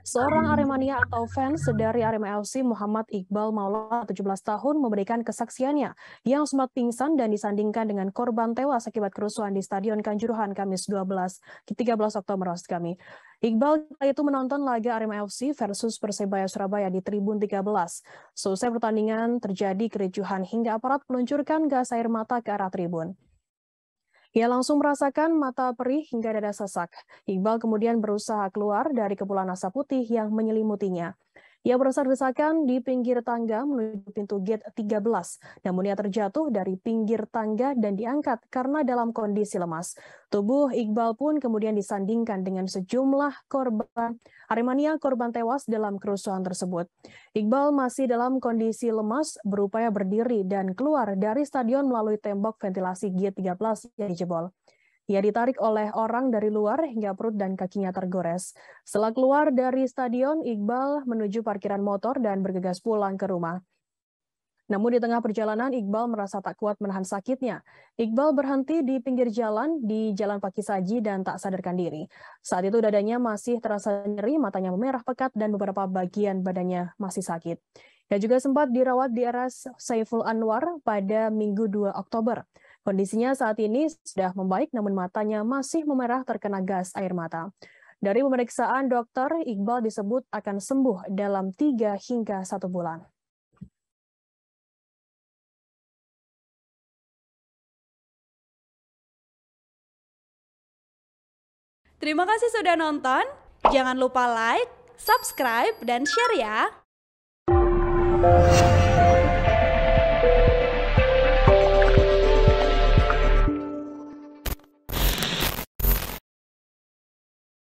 Seorang Aremania atau fans dari Arema FC Muhammad Iqbal Maulana 17 tahun memberikan kesaksiannya yang sempat pingsan dan disandingkan dengan korban tewas akibat kerusuhan di Stadion Kanjuruhan Kamis 12 13 Oktober maksud kami. Iqbal itu menonton laga Arema FC versus Persebaya Surabaya di Tribun 13. Selesai pertandingan terjadi kericuhan hingga aparat meluncurkan gas air mata ke arah tribun. Ia langsung merasakan mata perih hingga dada sesak. Iqbal kemudian berusaha keluar dari kepulan asap putih yang menyelimutinya. Ia berdesak-desakan di pinggir tangga menuju pintu gate 13, namun ia terjatuh dari pinggir tangga dan diangkat karena dalam kondisi lemas. Tubuh Iqbal pun kemudian disandingkan dengan sejumlah korban Aremania korban tewas dalam kerusuhan tersebut. Iqbal masih dalam kondisi lemas, berupaya berdiri dan keluar dari stadion melalui tembok ventilasi gate 13 yang dijebol. Ia ditarik oleh orang dari luar hingga perut dan kakinya tergores. Setelah keluar dari stadion, Iqbal menuju parkiran motor dan bergegas pulang ke rumah. Namun di tengah perjalanan, Iqbal merasa tak kuat menahan sakitnya. Iqbal berhenti di pinggir jalan, di Jalan Pakisaji dan tak sadarkan diri. Saat itu dadanya masih terasa nyeri, matanya memerah pekat, dan beberapa bagian badannya masih sakit. Ia juga sempat dirawat di RS Saiful Anwar pada Minggu 2 Oktober. Kondisinya saat ini sudah membaik namun matanya masih memerah terkena gas air mata. Dari pemeriksaan dokter, Iqbal disebut akan sembuh dalam 3 hingga 1 bulan. Terima kasih sudah nonton. Jangan lupa like, subscribe, dan share ya.